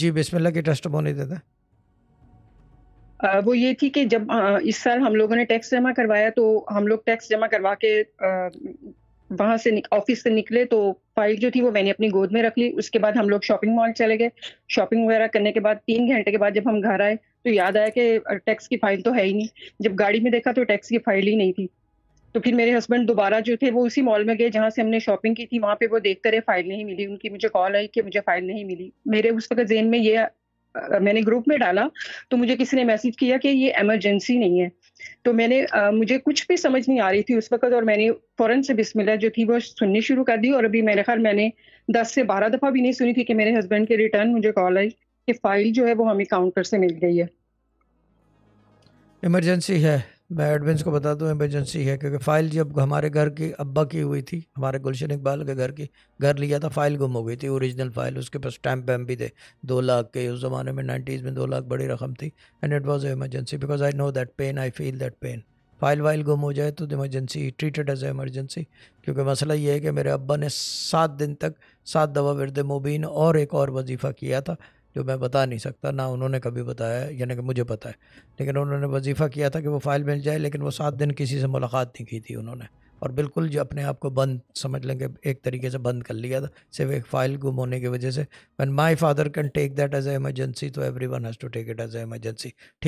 जी बिस्मिल्लाह की टेस्टमोनी दे दें वो ये थी कि जब इस साल हम लोगों ने टैक्स जमा करवाया तो हम लोग टैक्स जमा करवा के वहाँ से ऑफिस से निकले तो फाइल जो थी वो मैंने अपनी गोद में रख ली उसके बाद हम लोग शॉपिंग मॉल चले गए शॉपिंग वगैरह करने के बाद तीन घंटे के बाद जब हम घर आए तो याद आया कि टैक्स की फाइल तो है ही नहीं जब गाड़ी में देखा तो टैक्स की फाइल ही नहीं थी तो फिर मेरे हस्बैंड दोबारा जो थे वो उसी मॉल में गए जहाँ से हमने शॉपिंग की थी वहाँ पे वो देखते रहे फाइल नहीं मिली उनकी मुझे कॉल आई कि मुझे फाइल नहीं मिली मेरे उस वक्त जेन में ये मैंने ग्रुप में डाला तो मुझे किसी ने मैसेज किया कि ये एमरजेंसी नहीं है तो मैंने आ, मुझे कुछ भी समझ नहीं आ रही थी उस वक्त और मैंने फ़ौरन से बिस्मिल्लाह जो थी वो सुननी शुरू कर दी और अभी मेरे ख्याल मैंने दस से बारह दफ़ा भी नहीं सुनी थी कि मेरे हस्बैंड के रिटर्न मुझे कॉल आई कि फ़ाइल जो है वो हमें काउंटर से मिल गई है इमरजेंसी है मैं एडवेंस को बता दूँ इमरजेंसी है क्योंकि फ़ाइल जब हमारे घर की अब्बा की हुई थी हमारे गुलशन इकबाल के घर की घर लिया था फ़ाइल गुम हो गई थी ओरिजिनल फ़ाइल उसके पास स्टैम्प वैम्प भी थे दो लाख के उस ज़माने में नाइन्टीज़ में दो लाख बड़ी रकम थी and it was emergency because I know that pen I feel that pen file while गुम हो जाए तो इमरजेंसी ट्रीटेड एज एमरजेंसी क्योंकि मसला ये है कि मेरे अब्बा ने सात दिन तक सात दवा वर्द मुबीन और एक और वजीफ़ा किया था जो मैं बता नहीं सकता ना उन्होंने कभी बताया यानी कि मुझे पता है लेकिन उन्होंने वजीफ़ा किया था कि वो फ़ाइल मिल जाए लेकिन वो सात दिन किसी से मुलाकात नहीं की थी उन्होंने और बिल्कुल जो अपने आप को बंद समझ लेंगे एक तरीके से बंद कर लिया था सिर्फ एक फ़ाइल गुम होने की वजह से one my father can take that as a emergency तो everyone has to take it as a emergency ठीक